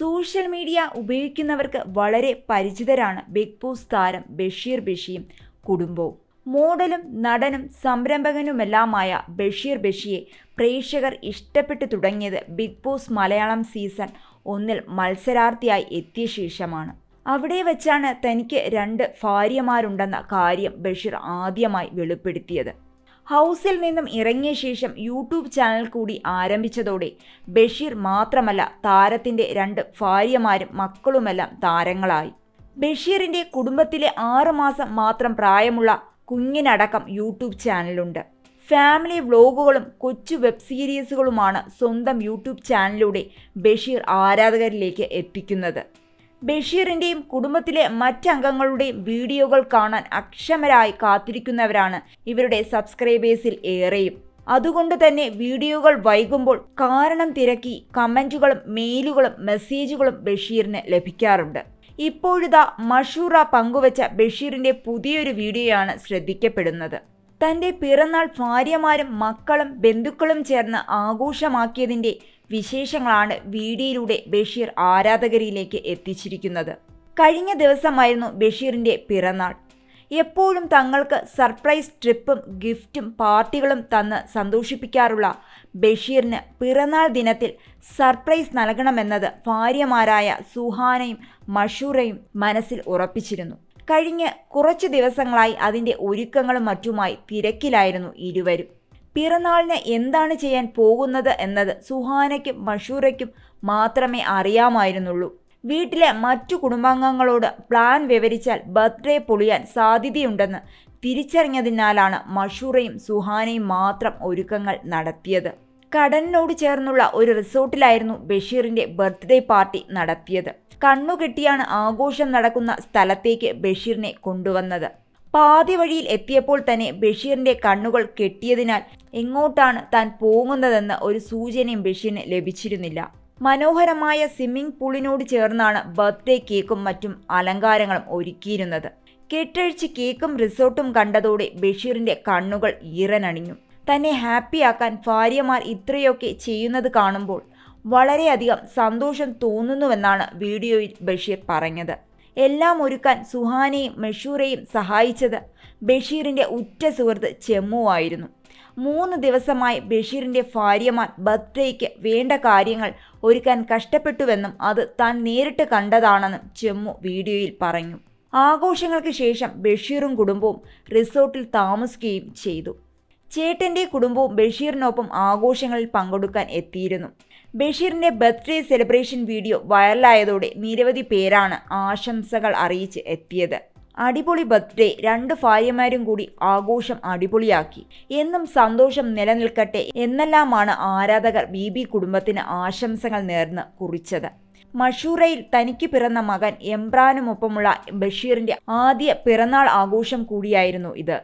social media ഉപയോഗിക്കുന്നവർക്ക് വളരെ പരിചിതരാണ് big boss താരം ബഷീർ ബഷിയും കുടുംബവും മോഡലും നടനും സംരംഭകനുമെല്ലാമായ ബഷീർ ബഷിയെ പ്രേക്ഷകർ ഇഷ്ടപ്പെട്ടു തുടങ്ങിയത് ബിഗ് ബോസ് മലയാളം സീസൺ ഒന്നിൽ മത്സരാർത്ഥിയായി എത്തിയ ശേഷമാണ് അവിടെ വച്ചാണ് തനിക്ക് രണ്ട് ഭാര്യമാരുണ്ടെന്ന കാര്യം ബഷീർ ആദ്യമായി വെളിപ്പെടുത്തിയത് ഹൗസിൽ നിന്നും ഇറങ്ങിയ ശേഷം യൂട്യൂബ് ചാനൽ കൂടി ആരംഭിച്ചതോടെ ബഷീർ മാത്രമല്ല താരത്തിൻ്റെ രണ്ട് ഭാര്യമാരും മക്കളുമെല്ലാം താരങ്ങളായി ബഷീറിൻ്റെ കുടുംബത്തിലെ ആറുമാസം മാത്രം പ്രായമുള്ള കുഞ്ഞിനടക്കം യൂട്യൂബ് ചാനലുണ്ട് ഫാമിലി വ്ലോഗുകളും കൊച്ചു വെബ് സീരീസുകളുമാണ് സ്വന്തം യൂട്യൂബ് ചാനലിലൂടെ ബഷീർ ആരാധകരിലേക്ക് എത്തിക്കുന്നത് ബഷീറിൻ്റെയും കുടുംബത്തിലെ മറ്റംഗങ്ങളുടെയും വീഡിയോകൾ കാണാൻ അക്ഷമരായി കാത്തിരിക്കുന്നവരാണ് ഇവരുടെ സബ്സ്ക്രൈബേഴ്സിൽ ഏറെയും അതുകൊണ്ട് തന്നെ വീഡിയോകൾ വൈകുമ്പോൾ കാരണം തിരക്കി കമൻറ്റുകളും മെയിലുകളും മെസ്സേജുകളും ബഷീറിന് ലഭിക്കാറുണ്ട് ഇപ്പോഴിതാ മഷൂറ പങ്കുവച്ച ബഷീറിന്റെ പുതിയൊരു വീഡിയോയാണ് ശ്രദ്ധിക്കപ്പെടുന്നത് തന്റെ പിറന്നാൾ ഭാര്യമാരും മക്കളും ബന്ധുക്കളും ചേർന്ന് ആഘോഷമാക്കിയതിന്റെ വിശേഷങ്ങളാണ് വീഡിയോയിലൂടെ ബഷീർ ആരാധകരിയിലേക്ക് എത്തിച്ചിരിക്കുന്നത് കഴിഞ്ഞ ദിവസമായിരുന്നു ബഷീറിൻ്റെ പിറന്നാൾ എപ്പോഴും തങ്ങൾക്ക് സർപ്രൈസ് ട്രിപ്പും ഗിഫ്റ്റും പാർട്ടികളും തന്ന് സന്തോഷിപ്പിക്കാറുള്ള ബഷീറിന് പിറന്നാൾ ദിനത്തിൽ സർപ്രൈസ് നൽകണമെന്നത് ഭാര്യമാരായ സുഹാനയും മഷൂറയും മനസ്സിൽ ഉറപ്പിച്ചിരുന്നു കഴിഞ്ഞ് കുറച്ച് ദിവസങ്ങളായി അതിൻ്റെ ഒരുക്കങ്ങളും മറ്റുമായി തിരക്കിലായിരുന്നു ഇരുവരും പിറന്നാളിന് എന്താണ് ചെയ്യാൻ പോകുന്നത് എന്നത് സുഹാനയ്ക്കും മഷൂറയ്ക്കും മാത്രമേ അറിയാമായിരുന്നുള്ളൂ വീട്ടിലെ മറ്റു കുടുംബാംഗങ്ങളോട് പ്ലാൻ വിവരിച്ചാൽ ബർത്ത്ഡേ പൊളിയാൻ സാധ്യതയുണ്ടെന്ന് തിരിച്ചറിഞ്ഞതിനാലാണ് മഷൂറയും സുഹാനയും മാത്രം ഒരുക്കങ്ങൾ നടത്തിയത് കടലിനോട് ചേർന്നുള്ള ഒരു റിസോർട്ടിലായിരുന്നു ബഷീറിന്റെ ബർത്ത്ഡേ പാർട്ടി നടത്തിയത് കണ്ണുകെട്ടിയാണ് ആഘോഷം നടക്കുന്ന സ്ഥലത്തേക്ക് ബഷീറിനെ കൊണ്ടുവന്നത് പാതി വഴിയിൽ എത്തിയപ്പോൾ തന്നെ ബഷീറിന്റെ കണ്ണുകൾ കെട്ടിയതിനാൽ എങ്ങോട്ടാണ് താൻ പോകുന്നതെന്ന ഒരു സൂചനയും ബഷീറിന് ലഭിച്ചിരുന്നില്ല മനോഹരമായ സ്വിമ്മിംഗ് പൂളിനോട് ചേർന്നാണ് ബർത്ത്ഡേ കേക്കും മറ്റും അലങ്കാരങ്ങളും ഒരുക്കിയിരുന്നത് കെട്ടഴിച്ച് കേക്കും റിസോർട്ടും കണ്ടതോടെ ബഷീറിന്റെ കണ്ണുകൾ ഈറനണിഞ്ഞു തന്നെ ഹാപ്പിയാക്കാൻ ഭാര്യമാർ ഇത്രയൊക്കെ ചെയ്യുന്നത് കാണുമ്പോൾ വളരെയധികം സന്തോഷം തോന്നുന്നുവെന്നാണ് വീഡിയോയിൽ ബഷീർ പറഞ്ഞത് എല്ലാം ഒരുക്കാൻ സുഹാനയും മെഷൂറയും സഹായിച്ചത് ബഷീറിൻ്റെ ഉറ്റ സുഹൃത്ത് ചെമ്മുവായിരുന്നു മൂന്ന് ദിവസമായി ബഷീറിൻ്റെ ഭാര്യമാർ ബർത്ത്ഡേക്ക് വേണ്ട കാര്യങ്ങൾ ഒരുക്കാൻ കഷ്ടപ്പെട്ടുവെന്നും അത് താൻ നേരിട്ട് കണ്ടതാണെന്നും ചെമ്മു വീഡിയോയിൽ പറഞ്ഞു ആഘോഷങ്ങൾക്ക് ശേഷം ബഷീറും കുടുംബവും റിസോർട്ടിൽ താമസിക്കുകയും ചെയ്തു ചേട്ടൻ്റെ കുടുംബവും ബഷീറിനൊപ്പം ആഘോഷങ്ങളിൽ പങ്കെടുക്കാൻ എത്തിയിരുന്നു ബഷീറിൻ്റെ ബർത്ത്ഡേ സെലിബ്രേഷൻ വീഡിയോ വൈറലായതോടെ നിരവധി പേരാണ് ആശംസകൾ അറിയിച്ച് എത്തിയത് അടിപൊളി ബർത്ത്ഡേ രണ്ട് ഭാര്യമാരും കൂടി ആഘോഷം അടിപൊളിയാക്കി എന്നും സന്തോഷം നിലനിൽക്കട്ടെ എന്നെല്ലാമാണ് ആരാധകർ ബി ബി കുടുംബത്തിന് ആശംസകൾ നേർന്ന് കുറിച്ചത് മഷൂറയിൽ തനിക്ക് പിറന്ന മകൻ എംബ്രാനുമൊപ്പമുള്ള ബഷീറിന്റെ ആദ്യ പിറന്നാൾ ആഘോഷം കൂടിയായിരുന്നു ഇത്